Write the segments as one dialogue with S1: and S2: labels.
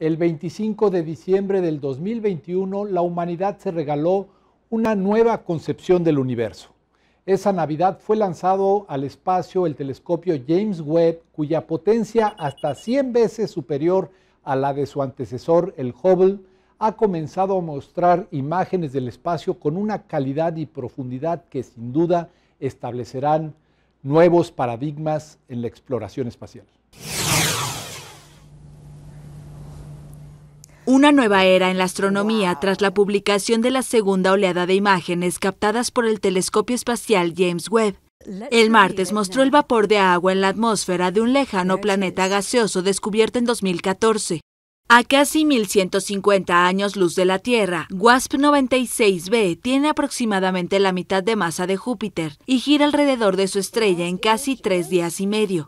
S1: el 25 de diciembre del 2021, la humanidad se regaló una nueva concepción del universo. Esa Navidad fue lanzado al espacio el telescopio James Webb, cuya potencia hasta 100 veces superior a la de su antecesor, el Hubble, ha comenzado a mostrar imágenes del espacio con una calidad y profundidad que sin duda establecerán nuevos paradigmas en la exploración espacial.
S2: Una nueva era en la astronomía tras la publicación de la segunda oleada de imágenes captadas por el telescopio espacial James Webb. El martes mostró el vapor de agua en la atmósfera de un lejano planeta gaseoso descubierto en 2014. A casi 1150 años luz de la Tierra, WASP 96b tiene aproximadamente la mitad de masa de Júpiter y gira alrededor de su estrella en casi tres días y medio.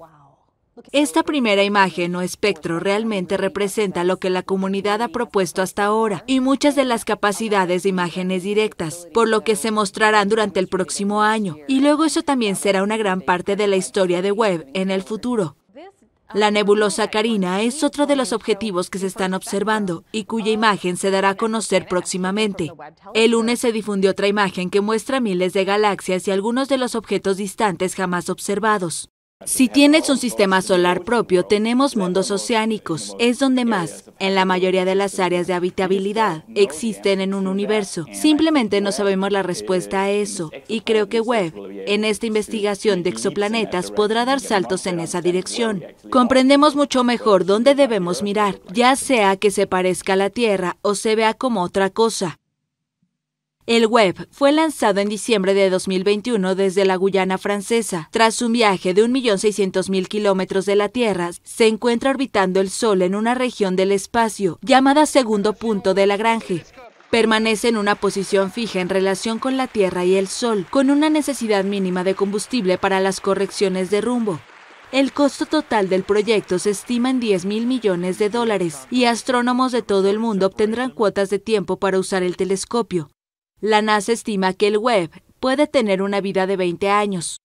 S2: Esta primera imagen o espectro realmente representa lo que la comunidad ha propuesto hasta ahora y muchas de las capacidades de imágenes directas, por lo que se mostrarán durante el próximo año. Y luego eso también será una gran parte de la historia de Webb en el futuro. La nebulosa Carina es otro de los objetivos que se están observando y cuya imagen se dará a conocer próximamente. El lunes se difundió otra imagen que muestra miles de galaxias y algunos de los objetos distantes jamás observados. Si tienes un sistema solar propio, tenemos mundos oceánicos. Es donde más, en la mayoría de las áreas de habitabilidad, existen en un universo. Simplemente no sabemos la respuesta a eso. Y creo que Webb, en esta investigación de exoplanetas, podrá dar saltos en esa dirección. Comprendemos mucho mejor dónde debemos mirar, ya sea que se parezca a la Tierra o se vea como otra cosa. El web fue lanzado en diciembre de 2021 desde la Guyana francesa. Tras un viaje de 1.600.000 kilómetros de la Tierra, se encuentra orbitando el Sol en una región del espacio llamada segundo punto de Lagrange. Permanece en una posición fija en relación con la Tierra y el Sol, con una necesidad mínima de combustible para las correcciones de rumbo. El costo total del proyecto se estima en 10.000 millones de dólares y astrónomos de todo el mundo obtendrán cuotas de tiempo para usar el telescopio. La NASA estima que el web puede tener una vida de 20 años.